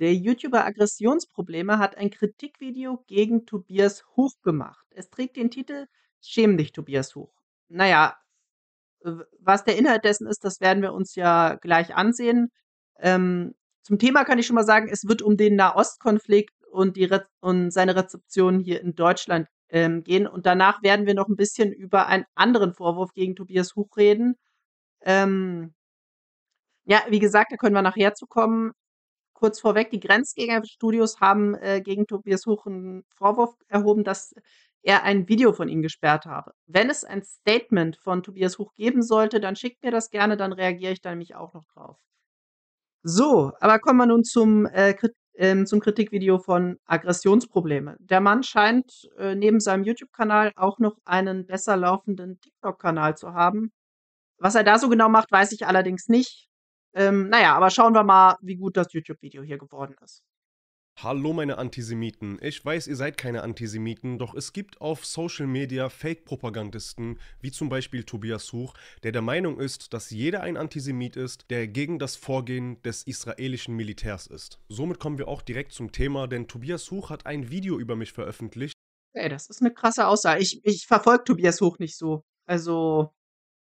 Der YouTuber Aggressionsprobleme hat ein Kritikvideo gegen Tobias Huch gemacht. Es trägt den Titel Schäm dich, Tobias Huch. Naja, was der Inhalt dessen ist, das werden wir uns ja gleich ansehen. Ähm, zum Thema kann ich schon mal sagen, es wird um den Nahostkonflikt und, die Re- und seine Rezeption hier in Deutschland ähm, gehen. Und danach werden wir noch ein bisschen über einen anderen Vorwurf gegen Tobias Huch reden. Ähm, ja, wie gesagt, da können wir nachher zu kommen kurz vorweg, die Grenzgängerstudios haben äh, gegen Tobias Hoch einen Vorwurf erhoben, dass er ein Video von ihm gesperrt habe. Wenn es ein Statement von Tobias Hoch geben sollte, dann schickt mir das gerne, dann reagiere ich da nämlich auch noch drauf. So, aber kommen wir nun zum, äh, Krit äh, zum Kritikvideo von Aggressionsprobleme. Der Mann scheint äh, neben seinem YouTube-Kanal auch noch einen besser laufenden TikTok-Kanal zu haben. Was er da so genau macht, weiß ich allerdings nicht. Ähm, naja, aber schauen wir mal, wie gut das YouTube-Video hier geworden ist. Hallo meine Antisemiten. Ich weiß, ihr seid keine Antisemiten, doch es gibt auf Social Media Fake-Propagandisten, wie zum Beispiel Tobias Huch, der der Meinung ist, dass jeder ein Antisemit ist, der gegen das Vorgehen des israelischen Militärs ist. Somit kommen wir auch direkt zum Thema, denn Tobias Huch hat ein Video über mich veröffentlicht. Ey, das ist eine krasse Aussage. Ich, ich verfolge Tobias Huch nicht so. Also,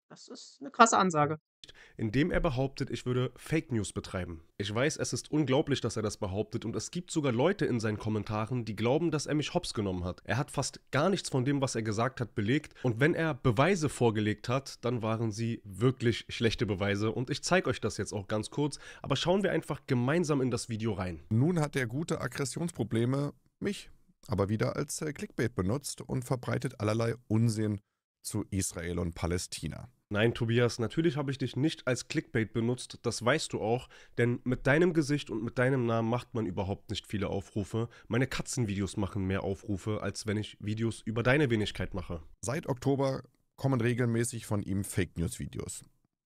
das ist eine krasse Ansage veröffentlicht, in er behauptet, ich würde Fake News betreiben. Ich weiß, es ist unglaublich, dass er das behauptet und es gibt sogar Leute in seinen Kommentaren, die glauben, dass er mich hops genommen hat. Er hat fast gar nichts von dem, was er gesagt hat, belegt und wenn er Beweise vorgelegt hat, dann waren sie wirklich schlechte Beweise und ich zeige euch das jetzt auch ganz kurz, aber schauen wir einfach gemeinsam in das Video rein. Nun hat er gute Aggressionsprobleme mich aber wieder als äh, Clickbait benutzt und verbreitet allerlei Unsinn zu Israel und Palästina. Nein, Tobias, natürlich habe ich dich nicht als Clickbait benutzt, das weißt du auch, denn mit deinem Gesicht und mit deinem Namen macht man überhaupt nicht viele Aufrufe. Meine Katzenvideos machen mehr Aufrufe, als wenn ich Videos über deine Wenigkeit mache. Seit Oktober kommen regelmäßig von ihm Fake News-Videos.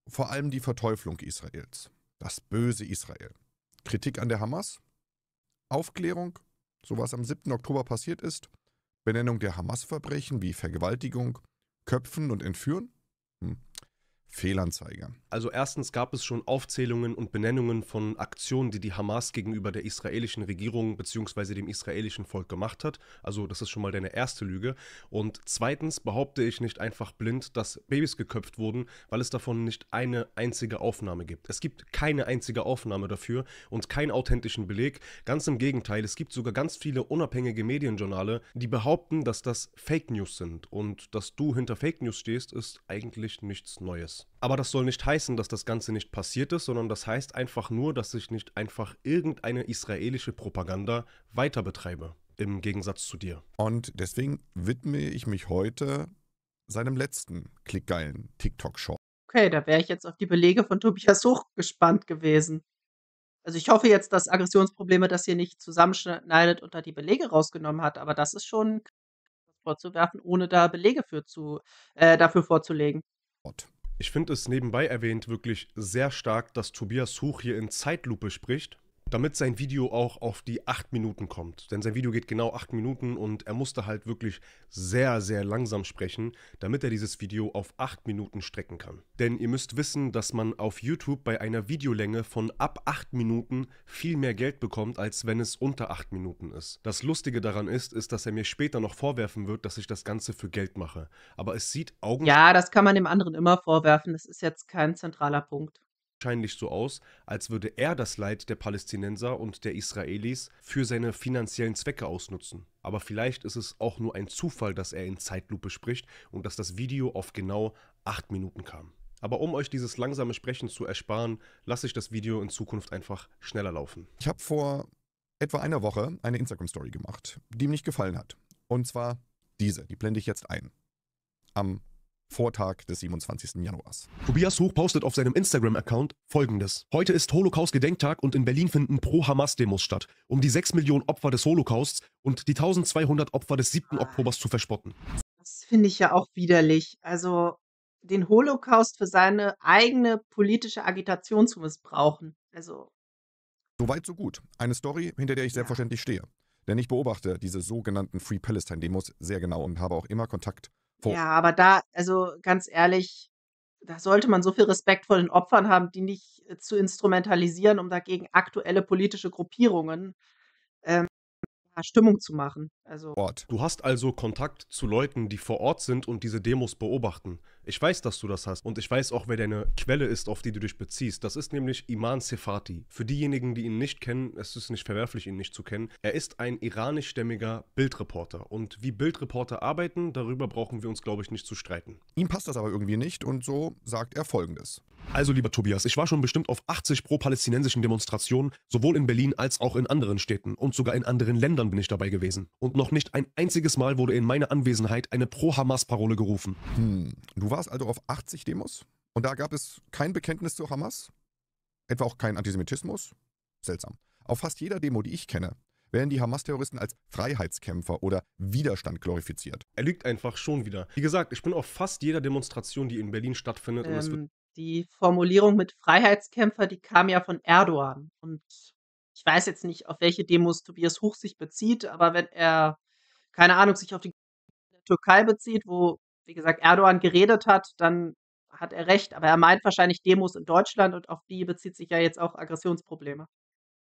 Vor allem die Verteuflung Israels, das böse Israel, Kritik an der Hamas, Aufklärung, so was am 7. Oktober passiert ist, Benennung der Hamas-Verbrechen wie Vergewaltigung, Köpfen und Entführen. Hm. Fehlanzeige. Also erstens gab es schon Aufzählungen und Benennungen von Aktionen, die die Hamas gegenüber der israelischen Regierung bzw. dem israelischen Volk gemacht hat. Also das ist schon mal deine erste Lüge. Und zweitens behaupte ich nicht einfach blind, dass Babys geköpft wurden, weil es davon nicht eine einzige Aufnahme gibt. Es gibt keine einzige Aufnahme dafür und keinen authentischen Beleg. Ganz im Gegenteil, es gibt sogar ganz viele unabhängige Medienjournale, die behaupten, dass das Fake News sind. Und dass du hinter Fake News stehst, ist eigentlich nichts Neues. Aber das soll nicht heißen, dass das Ganze nicht passiert ist, sondern das heißt einfach nur, dass ich nicht einfach irgendeine israelische Propaganda weiter betreibe, im Gegensatz zu dir. Und deswegen widme ich mich heute seinem letzten klickgeilen tiktok show Okay, da wäre ich jetzt auf die Belege von Tobias Such gespannt gewesen. Also ich hoffe jetzt, dass Aggressionsprobleme das hier nicht zusammenschneidet und da die Belege rausgenommen hat, aber das ist schon vorzuwerfen, ohne da Belege für zu, äh, dafür vorzulegen. Gott. Ich finde es nebenbei erwähnt wirklich sehr stark, dass Tobias Huch hier in Zeitlupe spricht damit sein Video auch auf die 8 Minuten kommt. Denn sein Video geht genau 8 Minuten und er musste halt wirklich sehr, sehr langsam sprechen, damit er dieses Video auf 8 Minuten strecken kann. Denn ihr müsst wissen, dass man auf YouTube bei einer Videolänge von ab 8 Minuten viel mehr Geld bekommt, als wenn es unter 8 Minuten ist. Das Lustige daran ist, ist, dass er mir später noch vorwerfen wird, dass ich das Ganze für Geld mache. Aber es sieht Augen. Ja, das kann man dem anderen immer vorwerfen. Das ist jetzt kein zentraler Punkt wahrscheinlich so aus, als würde er das Leid der Palästinenser und der Israelis für seine finanziellen Zwecke ausnutzen. Aber vielleicht ist es auch nur ein Zufall, dass er in Zeitlupe spricht und dass das Video auf genau acht Minuten kam. Aber um euch dieses langsame Sprechen zu ersparen, lasse ich das Video in Zukunft einfach schneller laufen. Ich habe vor etwa einer Woche eine Instagram-Story gemacht, die mir nicht gefallen hat. Und zwar diese, die blende ich jetzt ein. Am Vortag des 27. Januars. Tobias Hoch postet auf seinem Instagram-Account folgendes. Heute ist Holocaust-Gedenktag und in Berlin finden Pro-Hamas-Demos statt, um die 6 Millionen Opfer des Holocausts und die 1200 Opfer des 7. Oktobers zu verspotten. Das finde ich ja auch widerlich. Also den Holocaust für seine eigene politische Agitation zu missbrauchen. Also. Soweit, so gut. Eine Story, hinter der ich selbstverständlich stehe. Denn ich beobachte diese sogenannten Free Palestine-Demos sehr genau und habe auch immer Kontakt Punkt. Ja, aber da, also ganz ehrlich, da sollte man so viel Respekt vor den Opfern haben, die nicht äh, zu instrumentalisieren, um dagegen aktuelle politische Gruppierungen Stimmung zu machen. Also du hast also Kontakt zu Leuten, die vor Ort sind und diese Demos beobachten. Ich weiß, dass du das hast und ich weiß auch, wer deine Quelle ist, auf die du dich beziehst. Das ist nämlich Iman Sefati. Für diejenigen, die ihn nicht kennen, es ist nicht verwerflich, ihn nicht zu kennen. Er ist ein iranischstämmiger Bildreporter und wie Bildreporter arbeiten, darüber brauchen wir uns, glaube ich, nicht zu streiten. Ihm passt das aber irgendwie nicht und so sagt er Folgendes. Also lieber Tobias, ich war schon bestimmt auf 80 pro-palästinensischen Demonstrationen, sowohl in Berlin als auch in anderen Städten und sogar in anderen Ländern bin ich dabei gewesen. Und noch nicht ein einziges Mal wurde in meiner Anwesenheit eine Pro-Hamas-Parole gerufen. Hm, du warst also auf 80 Demos? Und da gab es kein Bekenntnis zu Hamas? Etwa auch keinen Antisemitismus? Seltsam. Auf fast jeder Demo, die ich kenne, werden die Hamas-Terroristen als Freiheitskämpfer oder Widerstand glorifiziert. Er lügt einfach schon wieder. Wie gesagt, ich bin auf fast jeder Demonstration, die in Berlin stattfindet. Ähm, die Formulierung mit Freiheitskämpfer, die kam ja von Erdogan. Und ich weiß jetzt nicht, auf welche Demos Tobias Huch sich bezieht, aber wenn er, keine Ahnung, sich auf die Türkei bezieht, wo, wie gesagt, Erdogan geredet hat, dann hat er recht. Aber er meint wahrscheinlich Demos in Deutschland und auf die bezieht sich ja jetzt auch Aggressionsprobleme.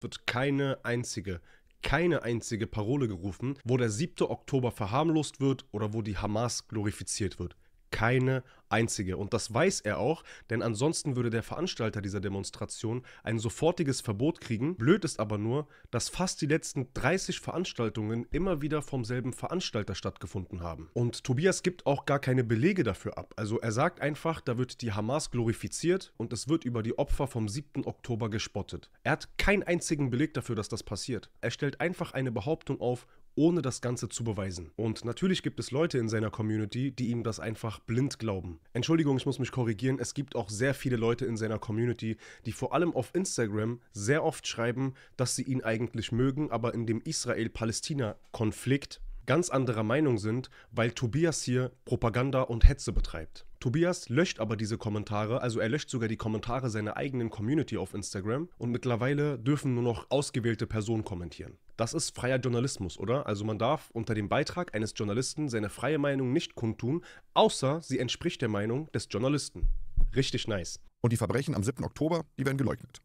Wird keine einzige keine einzige Parole gerufen, wo der 7. Oktober verharmlost wird oder wo die Hamas glorifiziert wird keine einzige. Und das weiß er auch, denn ansonsten würde der Veranstalter dieser Demonstration ein sofortiges Verbot kriegen. Blöd ist aber nur, dass fast die letzten 30 Veranstaltungen immer wieder vom selben Veranstalter stattgefunden haben. Und Tobias gibt auch gar keine Belege dafür ab. Also er sagt einfach, da wird die Hamas glorifiziert und es wird über die Opfer vom 7. Oktober gespottet. Er hat keinen einzigen Beleg dafür, dass das passiert. Er stellt einfach eine Behauptung auf, ohne das Ganze zu beweisen. Und natürlich gibt es Leute in seiner Community, die ihm das einfach blind glauben. Entschuldigung, ich muss mich korrigieren, es gibt auch sehr viele Leute in seiner Community, die vor allem auf Instagram sehr oft schreiben, dass sie ihn eigentlich mögen, aber in dem Israel-Palästina-Konflikt ganz anderer Meinung sind, weil Tobias hier Propaganda und Hetze betreibt. Tobias löscht aber diese Kommentare, also er löscht sogar die Kommentare seiner eigenen Community auf Instagram und mittlerweile dürfen nur noch ausgewählte Personen kommentieren. Das ist freier Journalismus, oder? Also man darf unter dem Beitrag eines Journalisten seine freie Meinung nicht kundtun, außer sie entspricht der Meinung des Journalisten. Richtig nice. Und die Verbrechen am 7. Oktober, die werden geleugnet.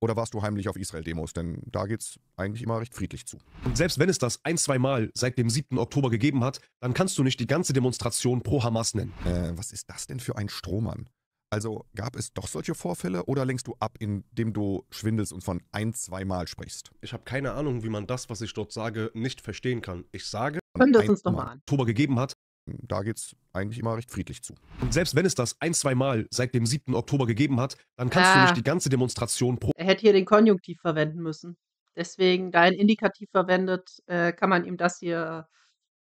Oder warst du heimlich auf Israel-Demos? Denn da geht's eigentlich immer recht friedlich zu. Und selbst wenn es das ein, zwei Mal seit dem 7. Oktober gegeben hat, dann kannst du nicht die ganze Demonstration pro Hamas nennen. Äh, was ist das denn für ein Strohmann? Also gab es doch solche Vorfälle oder lenkst du ab, indem du schwindelst und von ein, zweimal sprichst? Ich habe keine Ahnung, wie man das, was ich dort sage, nicht verstehen kann. Ich sage, können das uns nochmal an. Toba gegeben hat. Da geht es eigentlich immer recht friedlich zu. Und selbst wenn es das ein, zweimal seit dem 7. Oktober gegeben hat, dann kannst ah. du nicht die ganze Demonstration pro. Er hätte hier den Konjunktiv verwenden müssen. Deswegen, da ein Indikativ verwendet, äh, kann man ihm das hier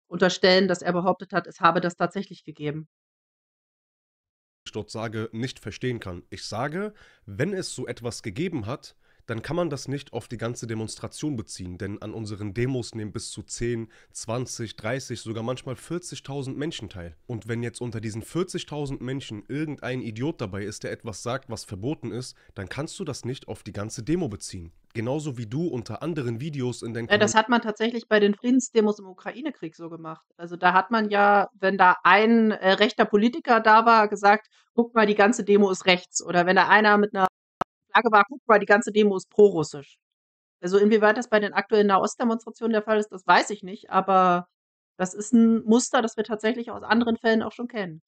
unterstellen, dass er behauptet hat, es habe das tatsächlich gegeben dort sage, nicht verstehen kann. Ich sage, wenn es so etwas gegeben hat, dann kann man das nicht auf die ganze Demonstration beziehen, denn an unseren Demos nehmen bis zu 10, 20, 30, sogar manchmal 40.000 Menschen teil. Und wenn jetzt unter diesen 40.000 Menschen irgendein Idiot dabei ist, der etwas sagt, was verboten ist, dann kannst du das nicht auf die ganze Demo beziehen. Genauso wie du unter anderen Videos in den ja, Das hat man tatsächlich bei den Friedensdemos im Ukraine-Krieg so gemacht. Also da hat man ja, wenn da ein äh, rechter Politiker da war, gesagt, guck mal, die ganze Demo ist rechts. Oder wenn da einer mit einer Frage war, guck mal, die ganze Demo ist prorussisch. Also inwieweit das bei den aktuellen Nahostdemonstrationen der Fall ist, das weiß ich nicht, aber das ist ein Muster, das wir tatsächlich aus anderen Fällen auch schon kennen.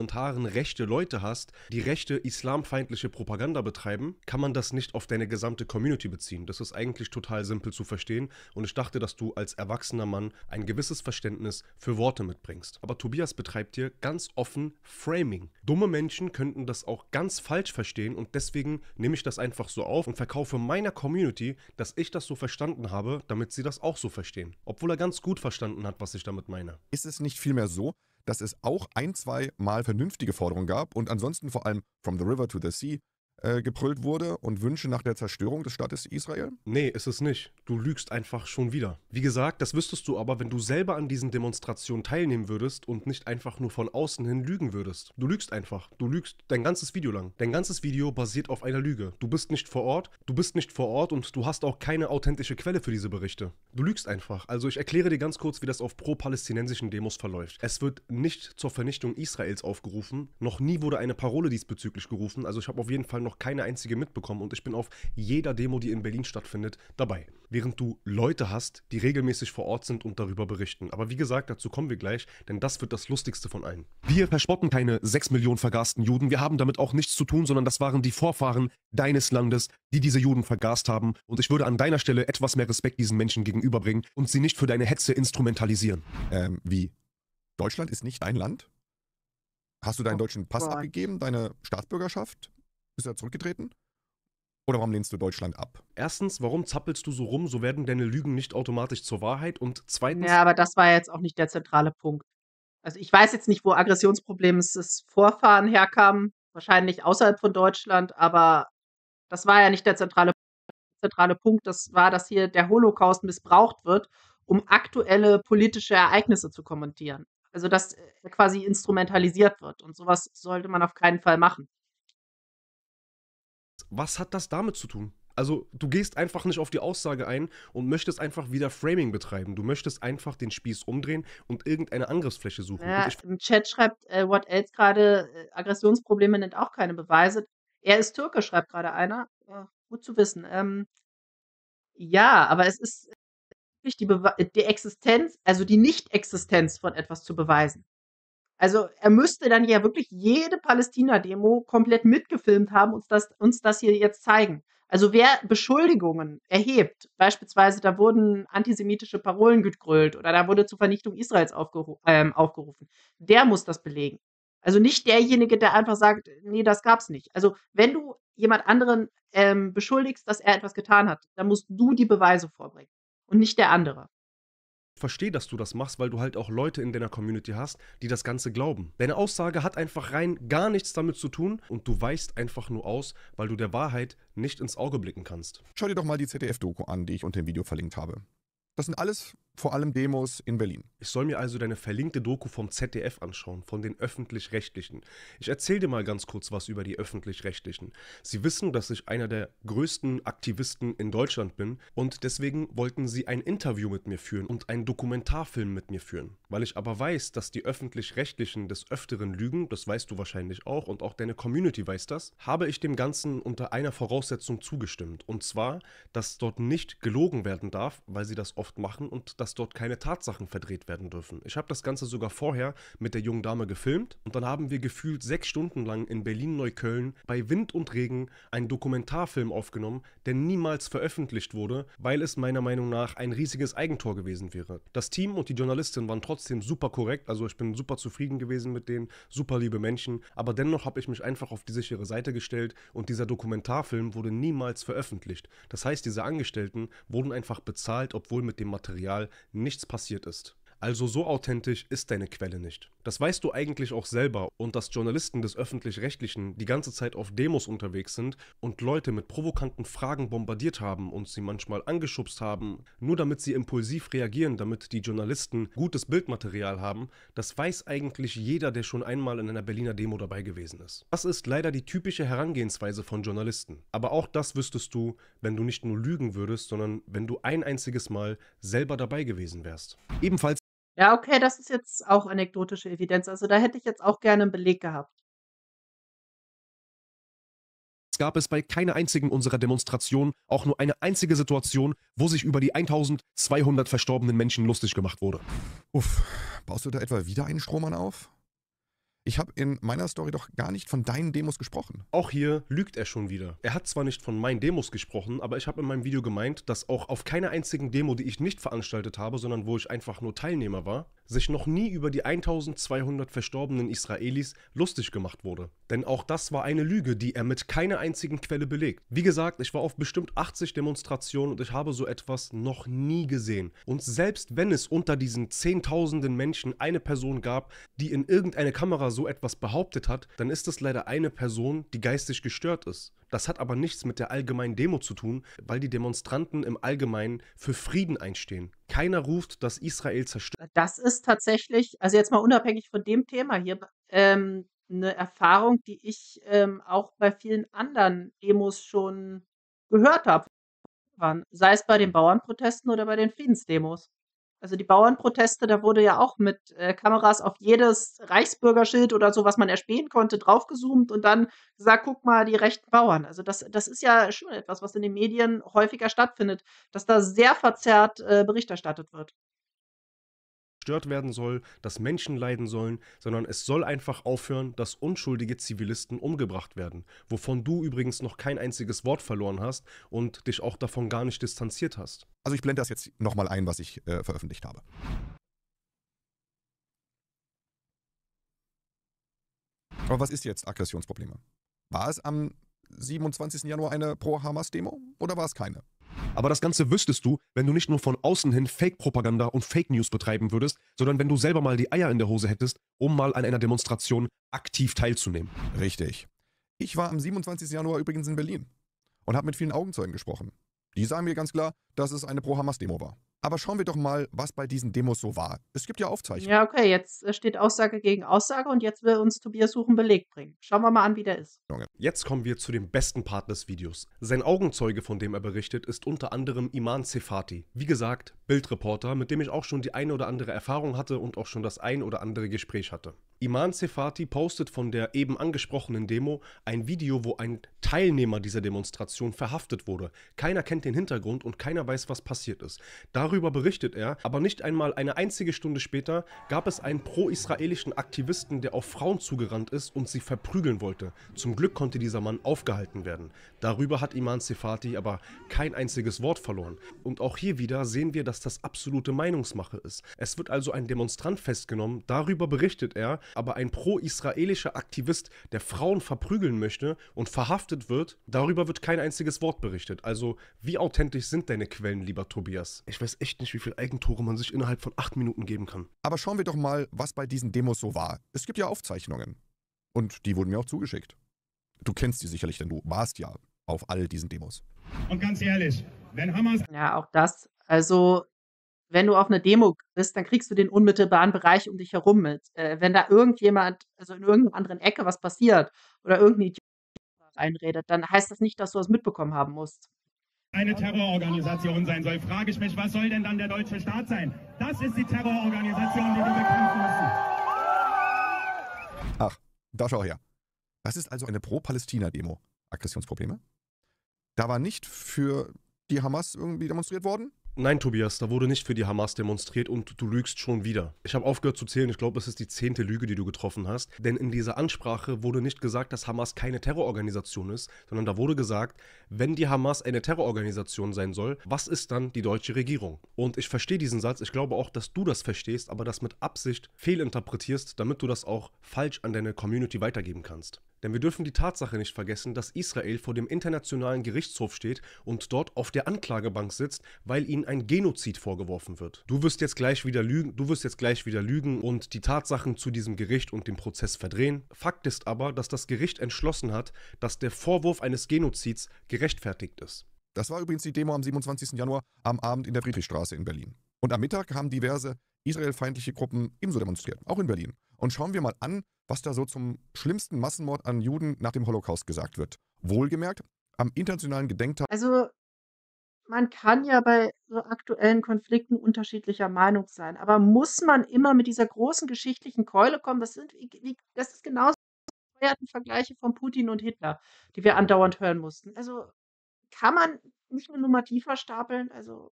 Kommentaren rechte Leute hast, die rechte islamfeindliche Propaganda betreiben, kann man das nicht auf deine gesamte Community beziehen. Das ist eigentlich total simpel zu verstehen und ich dachte, dass du als erwachsener Mann ein gewisses Verständnis für Worte mitbringst. Aber Tobias betreibt hier ganz offen Framing. Dumme Menschen könnten das auch ganz falsch verstehen und deswegen nehme ich das einfach so auf und verkaufe meiner Community, dass ich das so verstanden habe, damit sie das auch so verstehen. Obwohl er ganz gut verstanden hat, was ich damit meine. Ist es nicht vielmehr so, dass es auch ein, zwei Mal vernünftige Forderungen gab und ansonsten vor allem From the River to the Sea äh, gebrüllt wurde und Wünsche nach der Zerstörung des Staates Israel? Nee, ist es nicht. Du lügst einfach schon wieder. Wie gesagt, das wüsstest du aber, wenn du selber an diesen Demonstrationen teilnehmen würdest und nicht einfach nur von außen hin lügen würdest. Du lügst einfach. Du lügst dein ganzes Video lang. Dein ganzes Video basiert auf einer Lüge. Du bist nicht vor Ort, du bist nicht vor Ort und du hast auch keine authentische Quelle für diese Berichte. Du lügst einfach. Also ich erkläre dir ganz kurz, wie das auf pro-palästinensischen Demos verläuft. Es wird nicht zur Vernichtung Israels aufgerufen. Noch nie wurde eine Parole diesbezüglich gerufen. Also ich habe auf jeden Fall noch noch keine einzige mitbekommen und ich bin auf jeder Demo, die in Berlin stattfindet, dabei. Während du Leute hast, die regelmäßig vor Ort sind und darüber berichten. Aber wie gesagt, dazu kommen wir gleich, denn das wird das Lustigste von allen. Wir verspotten keine 6 Millionen vergasten Juden, wir haben damit auch nichts zu tun, sondern das waren die Vorfahren deines Landes, die diese Juden vergast haben und ich würde an deiner Stelle etwas mehr Respekt diesen Menschen gegenüberbringen und sie nicht für deine Hetze instrumentalisieren. Ähm, wie? Deutschland ist nicht dein Land? Hast du deinen oh deutschen Pass abgegeben, deine Staatsbürgerschaft? Ist er zurückgetreten? Oder warum lehnst du Deutschland ab? Erstens, warum zappelst du so rum? So werden deine Lügen nicht automatisch zur Wahrheit. Und zweitens. Ja, aber das war jetzt auch nicht der zentrale Punkt. Also ich weiß jetzt nicht, wo Aggressionsprobleme des Vorfahren herkamen. Wahrscheinlich außerhalb von Deutschland, aber das war ja nicht der zentrale, zentrale Punkt. Das war, dass hier der Holocaust missbraucht wird, um aktuelle politische Ereignisse zu kommentieren. Also dass er äh, quasi instrumentalisiert wird. Und sowas sollte man auf keinen Fall machen was hat das damit zu tun? Also du gehst einfach nicht auf die Aussage ein und möchtest einfach wieder Framing betreiben. Du möchtest einfach den Spieß umdrehen und irgendeine Angriffsfläche suchen. Ja, Im Chat schreibt äh, What Else gerade, äh, Aggressionsprobleme nennt auch keine Beweise. Er ist Türke, schreibt gerade einer. Ja, gut zu wissen. Ähm, ja, aber es ist äh, wirklich die, die Existenz, also die Nicht-Existenz von etwas zu beweisen. Also er müsste dann ja wirklich jede Palästina-Demo komplett mitgefilmt haben und das, uns das hier jetzt zeigen. Also wer Beschuldigungen erhebt, beispielsweise da wurden antisemitische Parolen gegrölt oder da wurde zur Vernichtung Israels aufgeru äh, aufgerufen, der muss das belegen. Also nicht derjenige, der einfach sagt, nee, das gab's nicht. Also wenn du jemand anderen ähm, beschuldigst, dass er etwas getan hat, dann musst du die Beweise vorbringen und nicht der andere verstehe, dass du das machst, weil du halt auch Leute in deiner Community hast, die das Ganze glauben. Deine Aussage hat einfach rein gar nichts damit zu tun und du weichst einfach nur aus, weil du der Wahrheit nicht ins Auge blicken kannst. Schau dir doch mal die ZDF-Doku an, die ich unter dem Video verlinkt habe. Das sind alles vor allem Demos in Berlin. Ich soll mir also deine verlinkte Doku vom ZDF anschauen, von den öffentlich-rechtlichen. Ich erzähle dir mal ganz kurz was über die öffentlich-rechtlichen. Sie wissen, dass ich einer der größten Aktivisten in Deutschland bin und deswegen wollten sie ein Interview mit mir führen und einen Dokumentarfilm mit mir führen. Weil ich aber weiß, dass die öffentlich-rechtlichen des Öfteren lügen, das weißt du wahrscheinlich auch und auch deine Community weiß das, habe ich dem Ganzen unter einer Voraussetzung zugestimmt. Und zwar, dass dort nicht gelogen werden darf, weil sie das oft machen und das dass dort keine Tatsachen verdreht werden dürfen. Ich habe das Ganze sogar vorher mit der jungen Dame gefilmt und dann haben wir gefühlt sechs Stunden lang in Berlin-Neukölln bei Wind und Regen einen Dokumentarfilm aufgenommen, der niemals veröffentlicht wurde, weil es meiner Meinung nach ein riesiges Eigentor gewesen wäre. Das Team und die Journalistin waren trotzdem super korrekt, also ich bin super zufrieden gewesen mit denen, super liebe Menschen, aber dennoch habe ich mich einfach auf die sichere Seite gestellt und dieser Dokumentarfilm wurde niemals veröffentlicht. Das heißt, diese Angestellten wurden einfach bezahlt, obwohl mit dem Material nichts passiert ist. Also so authentisch ist deine Quelle nicht. Das weißt du eigentlich auch selber und dass Journalisten des öffentlich-rechtlichen die ganze Zeit auf Demos unterwegs sind und Leute mit provokanten Fragen bombardiert haben und sie manchmal angeschubst haben, nur damit sie impulsiv reagieren, damit die Journalisten gutes Bildmaterial haben, das weiß eigentlich jeder, der schon einmal in einer Berliner Demo dabei gewesen ist. Das ist leider die typische Herangehensweise von Journalisten. Aber auch das wüsstest du, wenn du nicht nur lügen würdest, sondern wenn du ein einziges Mal selber dabei gewesen wärst. Ebenfalls ja, okay, das ist jetzt auch anekdotische Evidenz. Also, da hätte ich jetzt auch gerne einen Beleg gehabt. Es gab es bei keiner einzigen unserer Demonstrationen auch nur eine einzige Situation, wo sich über die 1.200 verstorbenen Menschen lustig gemacht wurde. Uff, baust du da etwa wieder einen Strohmann auf? Ich habe in meiner Story doch gar nicht von deinen Demos gesprochen. Auch hier lügt er schon wieder. Er hat zwar nicht von meinen Demos gesprochen, aber ich habe in meinem Video gemeint, dass auch auf keiner einzigen Demo, die ich nicht veranstaltet habe, sondern wo ich einfach nur Teilnehmer war, sich noch nie über die 1200 verstorbenen Israelis lustig gemacht wurde. Denn auch das war eine Lüge, die er mit keiner einzigen Quelle belegt. Wie gesagt, ich war auf bestimmt 80 Demonstrationen und ich habe so etwas noch nie gesehen. Und selbst wenn es unter diesen Zehntausenden Menschen eine Person gab, die in irgendeine Kamera so etwas behauptet hat, dann ist es leider eine Person, die geistig gestört ist. Das hat aber nichts mit der allgemeinen Demo zu tun, weil die Demonstranten im Allgemeinen für Frieden einstehen. Keiner ruft, dass Israel zerstört. Das ist tatsächlich, also jetzt mal unabhängig von dem Thema hier, ähm, eine Erfahrung, die ich ähm, auch bei vielen anderen Demos schon gehört habe. Sei es bei den Bauernprotesten oder bei den Friedensdemos. Also die Bauernproteste, da wurde ja auch mit äh, Kameras auf jedes Reichsbürgerschild oder so, was man erspähen konnte, draufgezoomt und dann gesagt, guck mal, die rechten Bauern. Also das, das ist ja schon etwas, was in den Medien häufiger stattfindet, dass da sehr verzerrt äh, Bericht erstattet wird zerstört werden soll, dass Menschen leiden sollen, sondern es soll einfach aufhören, dass unschuldige Zivilisten umgebracht werden, wovon du übrigens noch kein einziges Wort verloren hast und dich auch davon gar nicht distanziert hast. Also ich blende das jetzt nochmal ein, was ich äh, veröffentlicht habe. Aber was ist jetzt Aggressionsprobleme? War es am 27. Januar eine Pro-Hamas-Demo oder war es keine? Aber das Ganze wüsstest du, wenn du nicht nur von außen hin Fake-Propaganda und Fake News betreiben würdest, sondern wenn du selber mal die Eier in der Hose hättest, um mal an einer Demonstration aktiv teilzunehmen. Richtig. Ich war am 27. Januar übrigens in Berlin und habe mit vielen Augenzeugen gesprochen. Die sagen mir ganz klar, dass es eine Pro-Hamas-Demo war. Aber schauen wir doch mal, was bei diesen Demos so war. Es gibt ja Aufzeichnungen. Ja, okay, jetzt äh, steht Aussage gegen Aussage und jetzt will uns Tobias Suchen Beleg bringen. Schauen wir mal an, wie der ist. Jetzt kommen wir zu dem besten Part des Videos. Sein Augenzeuge, von dem er berichtet, ist unter anderem Iman Sefati. Wie gesagt, Bildreporter, mit dem ich auch schon die eine oder andere Erfahrung hatte und auch schon das ein oder andere Gespräch hatte. Iman Sefati postet von der eben angesprochenen Demo ein Video, wo ein Teilnehmer dieser Demonstration verhaftet wurde. Keiner kennt den Hintergrund und keiner weiß, was passiert ist. Darüber berichtet er, aber nicht einmal eine einzige Stunde später gab es einen pro-israelischen Aktivisten, der auf Frauen zugerannt ist und sie verprügeln wollte. Zum Glück konnte dieser Mann aufgehalten werden. Darüber hat Iman Sefati aber kein einziges Wort verloren. Und auch hier wieder sehen wir, dass das absolute Meinungsmache ist. Es wird also ein Demonstrant festgenommen, darüber berichtet er, aber ein pro-israelischer Aktivist, der Frauen verprügeln möchte und verhaftet wird, darüber wird kein einziges Wort berichtet. Also, wie authentisch sind deine Quellen, lieber Tobias? Ich weiß echt nicht, wie viele Eigentore man sich innerhalb von acht Minuten geben kann. Aber schauen wir doch mal, was bei diesen Demos so war. Es gibt ja Aufzeichnungen. Und die wurden mir auch zugeschickt. Du kennst die sicherlich, denn du warst ja auf all diesen Demos. Und ganz ehrlich, wenn Hamas. Ja, auch das. Also wenn du auf eine Demo bist, dann kriegst du den unmittelbaren Bereich um dich herum mit. Äh, wenn da irgendjemand, also in irgendeiner anderen Ecke was passiert oder irgendein Idiot einredet, dann heißt das nicht, dass du das mitbekommen haben musst. Eine Terrororganisation sein soll, frage ich mich, was soll denn dann der deutsche Staat sein? Das ist die Terrororganisation, die wir bekämpfen müssen. Ach, da schau her. Das ist also eine Pro-Palästina-Demo. Aggressionsprobleme? Da war nicht für die Hamas irgendwie demonstriert worden? Nein, Tobias, da wurde nicht für die Hamas demonstriert und du lügst schon wieder. Ich habe aufgehört zu zählen, ich glaube, es ist die zehnte Lüge, die du getroffen hast. Denn in dieser Ansprache wurde nicht gesagt, dass Hamas keine Terrororganisation ist, sondern da wurde gesagt, wenn die Hamas eine Terrororganisation sein soll, was ist dann die deutsche Regierung? Und ich verstehe diesen Satz, ich glaube auch, dass du das verstehst, aber das mit Absicht fehlinterpretierst, damit du das auch falsch an deine Community weitergeben kannst. Denn wir dürfen die Tatsache nicht vergessen, dass Israel vor dem Internationalen Gerichtshof steht und dort auf der Anklagebank sitzt, weil ihnen ein Genozid vorgeworfen wird. Du wirst jetzt gleich wieder lügen, du wirst jetzt gleich wieder lügen und die Tatsachen zu diesem Gericht und dem Prozess verdrehen. Fakt ist aber, dass das Gericht entschlossen hat, dass der Vorwurf eines Genozids gerechtfertigt ist. Das war übrigens die Demo am 27. Januar am Abend in der Friedrichstraße in Berlin. Und am Mittag haben diverse israelfeindliche Gruppen ebenso demonstriert, auch in Berlin. Und schauen wir mal an, was da so zum schlimmsten Massenmord an Juden nach dem Holocaust gesagt wird. Wohlgemerkt, am internationalen Gedenktag. Also, man kann ja bei so aktuellen Konflikten unterschiedlicher Meinung sein, aber muss man immer mit dieser großen geschichtlichen Keule kommen? Das, sind, das ist genauso bescheuerten Vergleiche von Putin und Hitler, die wir andauernd hören mussten. Also kann man nicht eine Nummer tiefer stapeln? Also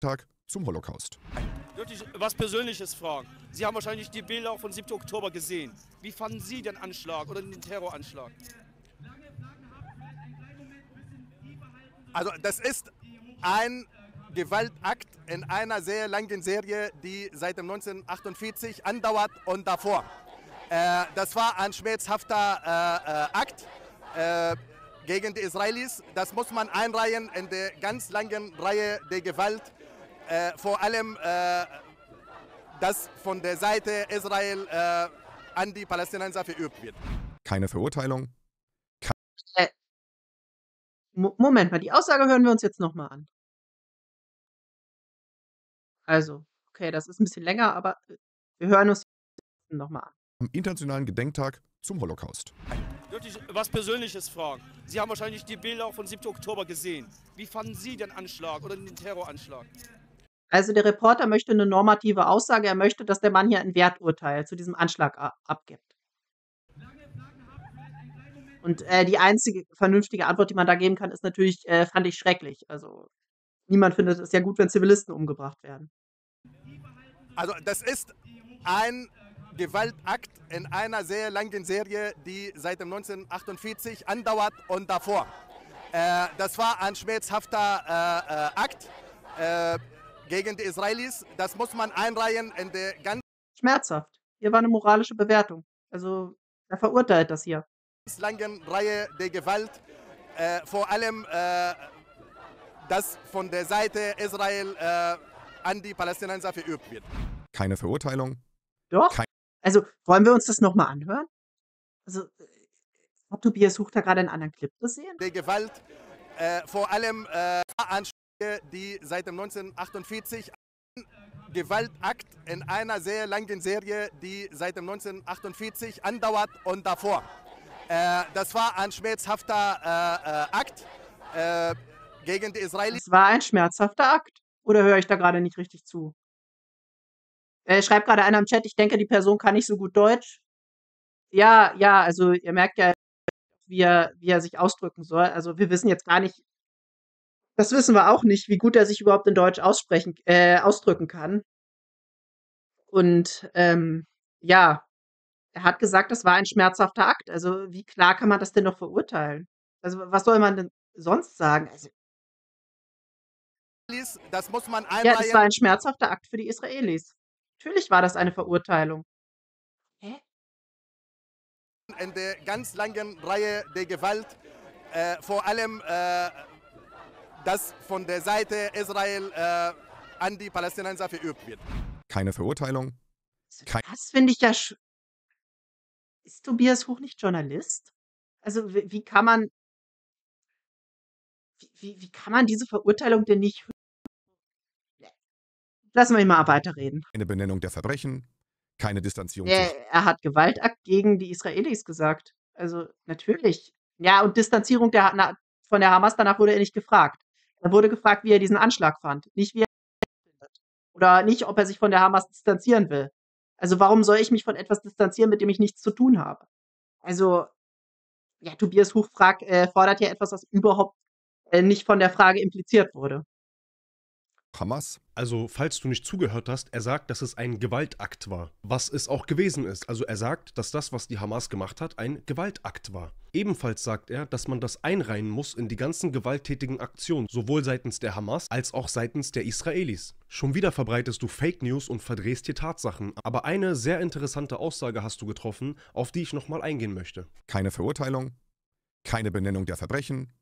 Tag zum Holocaust. Wirklich was Persönliches fragen. Sie haben wahrscheinlich die Bilder von 7. Oktober gesehen. Wie fanden Sie den Anschlag oder den Terroranschlag? Also das ist ein Gewaltakt in einer sehr langen Serie, die seit dem 1948 andauert und davor. Äh, das war ein schmerzhafter äh, äh Akt äh, gegen die Israelis. Das muss man einreihen in der ganz langen Reihe der Gewalt. vor allem, das von der Seite Israel an die Palästinenser verübt wird. Keine Verurteilung. Keine Moment mal, die Aussage hören wir uns jetzt nochmal an. Also, okay, das ist ein bisschen länger, aber wir hören uns nochmal an am Internationalen Gedenktag zum Holocaust. Wirklich was Persönliches fragen. Sie haben wahrscheinlich die Bilder vom 7. Oktober gesehen. Wie fanden Sie den Anschlag oder den Terroranschlag? Also der Reporter möchte eine normative Aussage. Er möchte, dass der Mann hier ein Werturteil zu diesem Anschlag abgibt. Und äh, die einzige vernünftige Antwort, die man da geben kann, ist natürlich, äh, fand ich schrecklich. Also niemand findet es ja gut, wenn Zivilisten umgebracht werden. Also das ist ein Gewaltakt in einer sehr langen Serie, die seit 1948 andauert und davor. Äh, das war ein schmerzhafter äh, äh, Akt äh, gegen die Israelis. Das muss man einreihen in der ganzen. Schmerzhaft. Hier war eine moralische Bewertung. Also, er verurteilt das hier. Langen Reihe der Gewalt, äh, vor allem äh, das von der Seite Israel an die Palästinenser verübt wird. Keine Verurteilung. Doch. Kein also wollen wir uns das nochmal anhören? Also hat äh, Tobias sucht da gerade einen anderen Clip gesehen? Der Gewalt, äh, vor allem äh, Anschläge, die seit dem 1948 Gewaltakt in einer sehr langen Serie, die seit dem 1948 andauert und davor. Äh, das war ein schmerzhafter äh, äh Akt äh, gegen die Israelis. Das war ein schmerzhafter Akt. Oder höre ich da gerade nicht richtig zu? Äh, schreibt gerade einer im Chat, ich denke, die Person kann nicht so gut Deutsch. Ja, ja, also ihr merkt ja, wie er, wie er sich ausdrücken soll. Also wir wissen jetzt gar nicht, das wissen wir auch nicht, wie gut er sich überhaupt in Deutsch aussprechen, äh, ausdrücken kann. Und ähm, ja, er hat gesagt, das war ein schmerzhafter Akt. Also wie klar kann man das denn noch verurteilen? Also was soll man denn sonst sagen? Also, das muss man einmal ja, das war ein schmerzhafter Akt für die Israelis. Natürlich war das eine Verurteilung. Hä? In der ganz langen Reihe der Gewalt, äh, vor allem äh, das von der Seite Israel äh, an die Palästinenser verübt wird. Keine Verurteilung. Also, kein das finde ich ja. Ist Tobias Hoch nicht Journalist? Also wie, wie kann man wie, wie, kann man diese Verurteilung denn nicht Lassen wir ihn mal weiterreden. Eine Benennung der Verbrechen, keine Distanzierung. Er, äh, er hat Gewaltakt gegen die Israelis gesagt. Also natürlich. Ja, und Distanzierung der, na, von der Hamas, danach wurde er nicht gefragt. Er wurde gefragt, wie er diesen Anschlag fand, nicht wie er oder nicht, ob er sich von der Hamas distanzieren will. Also warum soll ich mich von etwas distanzieren, mit dem ich nichts zu tun habe? Also, ja, Tobias Huch frag, äh, fordert ja etwas, was überhaupt äh, nicht von der Frage impliziert wurde. Hamas? Also, falls du nicht zugehört hast, er sagt, dass es ein Gewaltakt war, was es auch gewesen ist. Also er sagt, dass das, was die Hamas gemacht hat, ein Gewaltakt war. Ebenfalls sagt er, dass man das einreihen muss in die ganzen gewalttätigen Aktionen, sowohl seitens der Hamas als auch seitens der Israelis. Schon wieder verbreitest du Fake News und verdrehst hier Tatsachen, aber eine sehr interessante Aussage hast du getroffen, auf die ich nochmal eingehen möchte. Keine Verurteilung, keine Benennung der Verbrechen,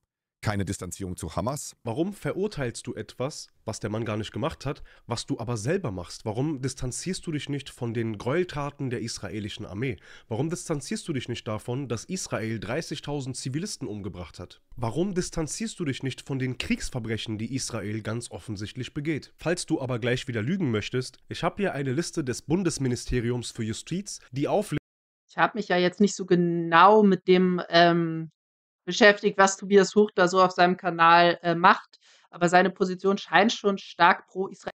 keine Distanzierung zu Hamas. Warum verurteilst du etwas, was der Mann gar nicht gemacht hat, was du aber selber machst? Warum distanzierst du dich nicht von den Gräueltaten der israelischen Armee? Warum distanzierst du dich nicht davon, dass Israel 30.000 Zivilisten umgebracht hat? Warum distanzierst du dich nicht von den Kriegsverbrechen, die Israel ganz offensichtlich begeht? Falls du aber gleich wieder lügen möchtest, ich habe hier eine Liste des Bundesministeriums für Justiz, die auflistet, ich habe mich ja jetzt nicht so genau mit dem ähm, beschäftigt, was Tobias Hoch da so auf seinem Kanal äh, macht. Aber seine Position scheint schon stark pro Israel.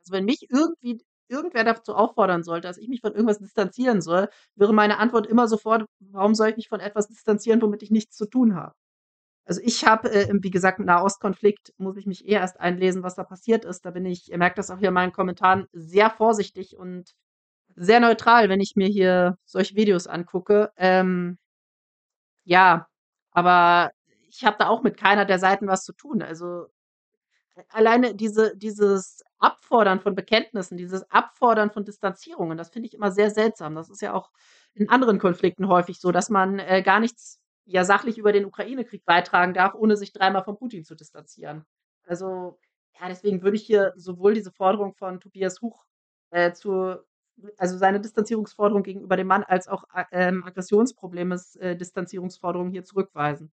Also wenn mich irgendwie irgendwer dazu auffordern sollte, dass ich mich von irgendwas distanzieren soll, wäre meine Antwort immer sofort, warum soll ich mich von etwas distanzieren, womit ich nichts zu tun habe? Also ich habe, äh, wie gesagt, im Nahostkonflikt muss ich mich eh erst einlesen, was da passiert ist. Da bin ich, ihr merkt das auch hier in meinen Kommentaren, sehr vorsichtig und sehr neutral, wenn ich mir hier solche Videos angucke. Ähm, ja, aber ich habe da auch mit keiner der Seiten was zu tun. Also alleine diese, dieses Abfordern von Bekenntnissen, dieses Abfordern von Distanzierungen, das finde ich immer sehr seltsam. Das ist ja auch in anderen Konflikten häufig so, dass man äh, gar nichts ja sachlich über den Ukraine-Krieg beitragen darf, ohne sich dreimal von Putin zu distanzieren. Also ja, deswegen würde ich hier sowohl diese Forderung von Tobias Huch äh, zur also seine Distanzierungsforderung gegenüber dem Mann als auch äh, ähm, Aggressionsproblemes äh, Distanzierungsforderung hier zurückweisen.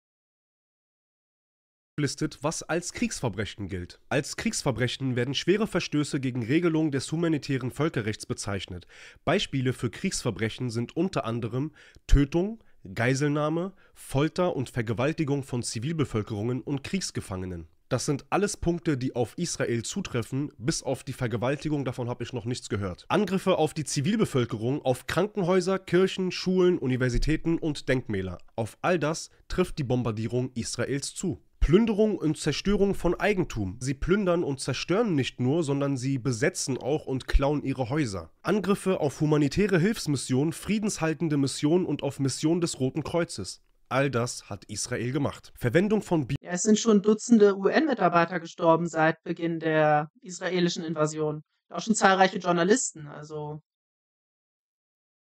Listet, was als Kriegsverbrechen gilt. Als Kriegsverbrechen werden schwere Verstöße gegen Regelungen des humanitären Völkerrechts bezeichnet. Beispiele für Kriegsverbrechen sind unter anderem Tötung, Geiselnahme, Folter und Vergewaltigung von Zivilbevölkerungen und Kriegsgefangenen. Das sind alles Punkte, die auf Israel zutreffen, bis auf die Vergewaltigung, davon habe ich noch nichts gehört. Angriffe auf die Zivilbevölkerung, auf Krankenhäuser, Kirchen, Schulen, Universitäten und Denkmäler. Auf all das trifft die Bombardierung Israels zu. Plünderung und Zerstörung von Eigentum. Sie plündern und zerstören nicht nur, sondern sie besetzen auch und klauen ihre Häuser. Angriffe auf humanitäre Hilfsmissionen, friedenshaltende Missionen und auf Missionen des Roten Kreuzes. All das hat Israel gemacht. Verwendung von Bi ja, Es sind schon Dutzende UN-Mitarbeiter gestorben seit Beginn der israelischen Invasion. Auch schon zahlreiche Journalisten, also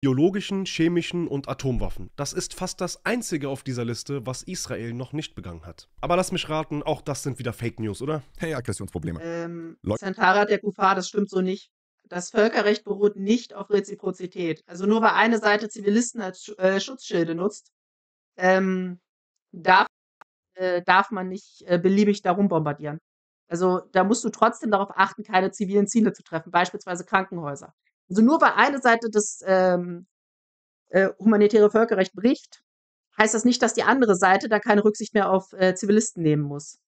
biologischen, chemischen und Atomwaffen. Das ist fast das einzige auf dieser Liste, was Israel noch nicht begangen hat. Aber lass mich raten, auch das sind wieder Fake News, oder? Hey, Aggressionsprobleme. Ähm, Santara der Kufar, das stimmt so nicht. Das Völkerrecht beruht nicht auf Reziprozität. Also nur weil eine Seite Zivilisten als Sch äh, Schutzschilde nutzt, ähm, darf, äh, darf man nicht äh, beliebig darum bombardieren. Also da musst du trotzdem darauf achten, keine zivilen Ziele zu treffen, beispielsweise Krankenhäuser. Also nur weil eine Seite das ähm, äh, humanitäre Völkerrecht bricht, heißt das nicht, dass die andere Seite da keine Rücksicht mehr auf äh, Zivilisten nehmen muss.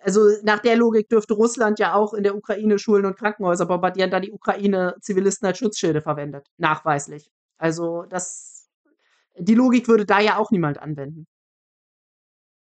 Also nach der Logik dürfte Russland ja auch in der Ukraine Schulen und Krankenhäuser bombardieren, da die Ukraine Zivilisten als Schutzschilde verwendet, nachweislich. Also das die Logik würde da ja auch niemand anwenden.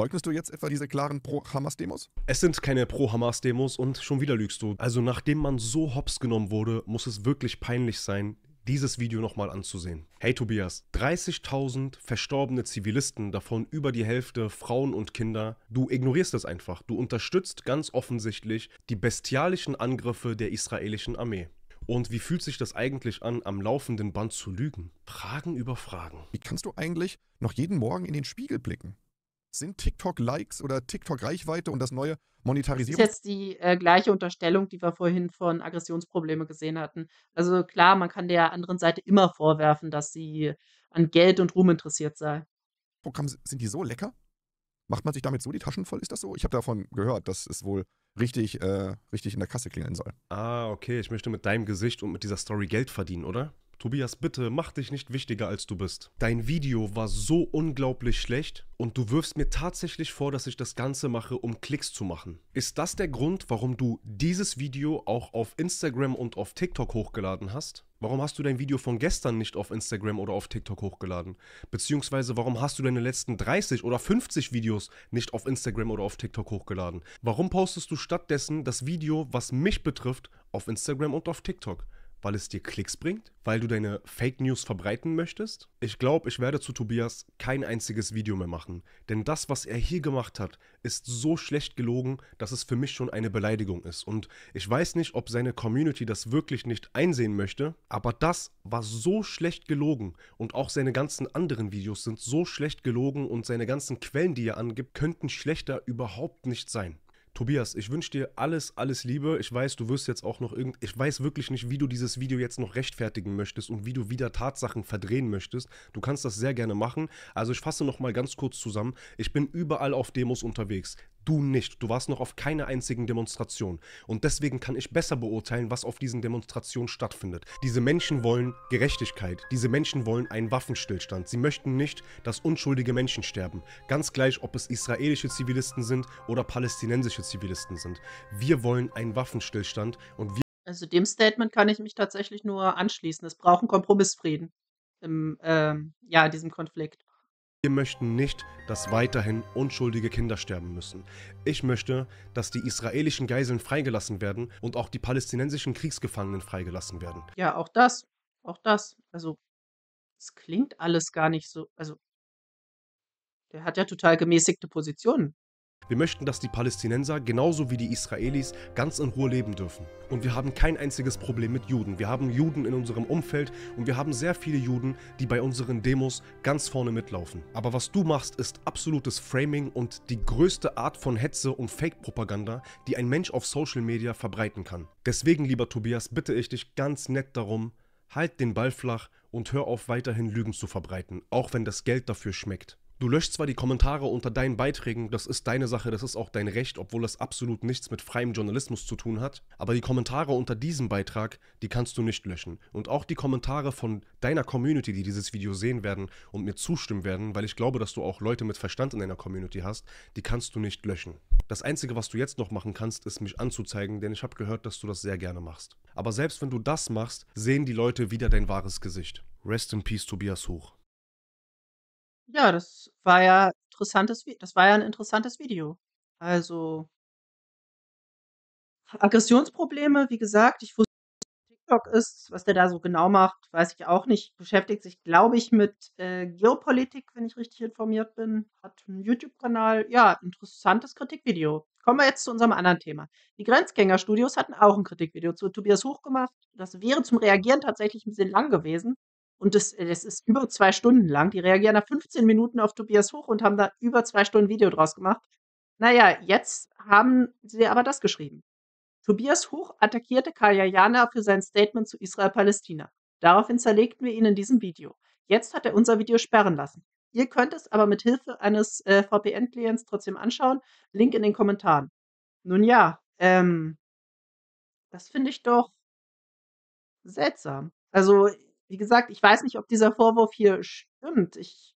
Leugnest du jetzt etwa diese klaren Pro-Hamas-Demos? Es sind keine Pro-Hamas-Demos und schon wieder lügst du. Also nachdem man so hops genommen wurde, muss es wirklich peinlich sein, dieses Video nochmal anzusehen. Hey Tobias, 30.000 verstorbene Zivilisten, davon über die Hälfte Frauen und Kinder. Du ignorierst es einfach. Du unterstützt ganz offensichtlich die bestialischen Angriffe der israelischen Armee. Und wie fühlt sich das eigentlich an, am laufenden Band zu lügen? Fragen über Fragen. Wie kannst du eigentlich noch jeden Morgen in den Spiegel blicken? Sind TikTok-Likes oder TikTok-Reichweite und das neue Monetarisierung? Das ist jetzt die äh, gleiche Unterstellung, die wir vorhin von Aggressionsproblemen gesehen hatten. Also klar, man kann der anderen Seite immer vorwerfen, dass sie an Geld und Ruhm interessiert sei. Programm sind die so lecker? Macht man sich damit so die Taschen voll? Ist das so? Ich habe davon gehört, dass es wohl richtig, äh, richtig in der Kasse klingeln soll. Ah, okay. Ich möchte mit deinem Gesicht und mit dieser Story Geld verdienen, oder? Tobias, bitte mach dich nicht wichtiger, als du bist. Dein Video war so unglaublich schlecht und du wirfst mir tatsächlich vor, dass ich das Ganze mache, um Klicks zu machen. Ist das der Grund, warum du dieses Video auch auf Instagram und auf TikTok hochgeladen hast? Warum hast du dein Video von gestern nicht auf Instagram oder auf TikTok hochgeladen? Beziehungsweise warum hast du deine letzten 30 oder 50 Videos nicht auf Instagram oder auf TikTok hochgeladen? Warum postest du stattdessen das Video, was mich betrifft, auf Instagram und auf TikTok? weil es dir Klicks bringt, weil du deine Fake News verbreiten möchtest. Ich glaube, ich werde zu Tobias kein einziges Video mehr machen, denn das, was er hier gemacht hat, ist so schlecht gelogen, dass es für mich schon eine Beleidigung ist. Und ich weiß nicht, ob seine Community das wirklich nicht einsehen möchte, aber das war so schlecht gelogen und auch seine ganzen anderen Videos sind so schlecht gelogen und seine ganzen Quellen, die er angibt, könnten schlechter überhaupt nicht sein. Tobias, ich wünsche dir alles, alles Liebe. Ich weiß, du wirst jetzt auch noch irgend. Ich weiß wirklich nicht, wie du dieses Video jetzt noch rechtfertigen möchtest und wie du wieder Tatsachen verdrehen möchtest. Du kannst das sehr gerne machen. Also ich fasse nochmal ganz kurz zusammen. Ich bin überall auf Demos unterwegs du nicht. Du warst noch auf keiner einzigen Demonstration. Und deswegen kann ich besser beurteilen, was auf diesen Demonstrationen stattfindet. Diese Menschen wollen Gerechtigkeit. Diese Menschen wollen einen Waffenstillstand. Sie möchten nicht, dass unschuldige Menschen sterben. Ganz gleich, ob es israelische Zivilisten sind oder palästinensische Zivilisten sind. Wir wollen einen Waffenstillstand und wir. Also dem Statement kann ich mich tatsächlich nur anschließen. Es braucht einen Kompromissfrieden im, ähm, ja, in diesem Konflikt. Wir möchten nicht, dass weiterhin unschuldige Kinder sterben müssen. Ich möchte, dass die israelischen Geiseln freigelassen werden und auch die palästinensischen Kriegsgefangenen freigelassen werden. Ja, auch das. Auch das. Also, es klingt alles gar nicht so. Also, der hat ja total gemäßigte Positionen. Wir möchten, dass die Palästinenser genauso wie die Israelis ganz in Ruhe leben dürfen. Und wir haben kein einziges Problem mit Juden. Wir haben Juden in unserem Umfeld und wir haben sehr viele Juden, die bei unseren Demos ganz vorne mitlaufen. Aber was du machst, ist absolutes Framing und die größte Art von Hetze und Fake-Propaganda, die ein Mensch auf Social Media verbreiten kann. Deswegen, lieber Tobias, bitte ich dich ganz nett darum, halt den Ball flach und hör auf weiterhin Lügen zu verbreiten, auch wenn das Geld dafür schmeckt. Du löscht zwar die Kommentare unter deinen Beiträgen, das ist deine Sache, das ist auch dein Recht, obwohl das absolut nichts mit freiem Journalismus zu tun hat, aber die Kommentare unter diesem Beitrag, die kannst du nicht löschen. Und auch die Kommentare von deiner Community, die dieses Video sehen werden und mir zustimmen werden, weil ich glaube, dass du auch Leute mit Verstand in deiner Community hast, die kannst du nicht löschen. Das Einzige, was du jetzt noch machen kannst, ist mich anzuzeigen, denn ich habe gehört, dass du das sehr gerne machst. Aber selbst wenn du das machst, sehen die Leute wieder dein wahres Gesicht. Rest in Peace, Tobias Hoch. Ja, das war ja interessantes das war ja 'n interessantes Video. Also Aggressionsprobleme, wie gesagt, ich wusste was TikTok ist, was der da so genau macht, weiß ich auch nicht. Beschäftigt sich, glaube ich, mit, äh, Geopolitik, wenn ich richtig informiert bin. Hat einen YouTube-Kanal. Ja, interessantes Kritikvideo. Kommen wir jetzt zu unserem anderen Thema. Die Grenzgängerstudios hatten auch ein Kritikvideo zu Tobias Hoch gemacht. Das wäre zum Reagieren tatsächlich ein bisschen lang gewesen. Und das, äh, das ist über zwei Stunden lang. Die reagieren nach 15 Minuten auf Tobias Hoch und haben da über zwei Stunden Video draus gemacht. Naja, jetzt haben sie aber das geschrieben. Tobias Hoch attackierte Kaya Jana für sein Statement zu Israel-Palästina. Daraufhin zerlegten wir ihn in diesem Video. Jetzt hat er unser Video sperren lassen. Ihr könnt es aber mit Hilfe eines äh, VPN-Clients trotzdem anschauen. Link in den Kommentaren. Nun ja, ähm, das finde ich doch seltsam. Also wie gesagt, ich weiß nicht, ob dieser Vorwurf hier stimmt. Ich,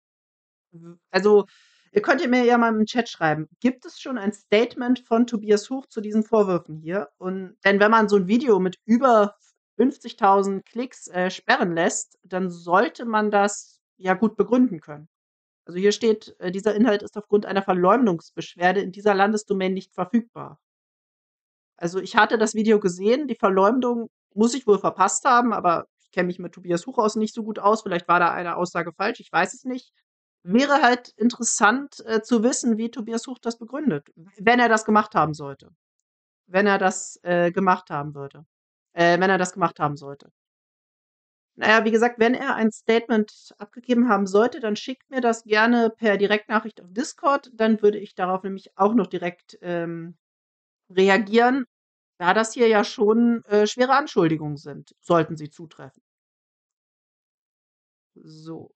also, ihr könnt mir ja mal im Chat schreiben. Gibt es schon ein Statement von Tobias Hoch zu diesen Vorwürfen hier? Und, denn wenn man so ein Video mit über 50.000 Klicks äh, sperren lässt, dann sollte man das ja gut begründen können. Also hier steht, äh, dieser Inhalt ist aufgrund einer Verleumdungsbeschwerde in dieser Landesdomain nicht verfügbar. Also ich hatte das Video gesehen, die Verleumdung muss ich wohl verpasst haben, aber kenne mich mit Tobias Huchaus nicht so gut aus, vielleicht war da eine Aussage falsch, ich weiß es nicht. Wäre halt interessant äh, zu wissen, wie Tobias Huch das begründet, wenn er das gemacht haben sollte. Wenn er das äh, gemacht haben würde. Äh, wenn er das gemacht haben sollte. Naja, wie gesagt, wenn er ein Statement abgegeben haben sollte, dann schickt mir das gerne per Direktnachricht auf Discord. Dann würde ich darauf nämlich auch noch direkt ähm, reagieren, da das hier ja schon äh, schwere Anschuldigungen sind, sollten sie zutreffen. So.